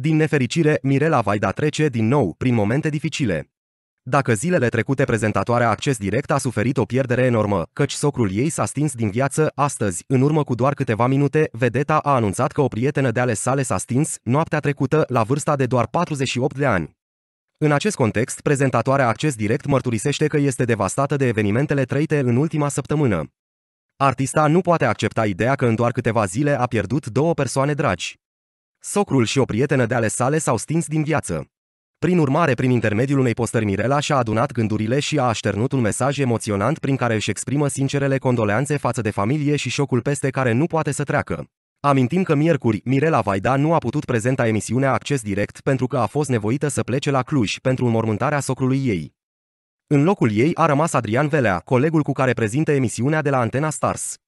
Din nefericire, Mirela Vaida trece din nou prin momente dificile. Dacă zilele trecute prezentatoarea Acces Direct a suferit o pierdere enormă, căci socrul ei s-a stins din viață, astăzi, în urmă cu doar câteva minute, vedeta a anunțat că o prietenă de ale sale s-a stins noaptea trecută la vârsta de doar 48 de ani. În acest context, prezentatoarea Acces Direct mărturisește că este devastată de evenimentele trăite în ultima săptămână. Artista nu poate accepta ideea că în doar câteva zile a pierdut două persoane dragi. Socrul și o prietenă de ale sale s-au stins din viață. Prin urmare, prin intermediul unei postări Mirela și-a adunat gândurile și a așternut un mesaj emoționant prin care își exprimă sincerele condoleanțe față de familie și șocul peste care nu poate să treacă. Amintim că miercuri, Mirela Vaida nu a putut prezenta emisiunea Acces Direct pentru că a fost nevoită să plece la Cluj pentru înmormântarea socrului ei. În locul ei a rămas Adrian Velea, colegul cu care prezintă emisiunea de la Antena Stars.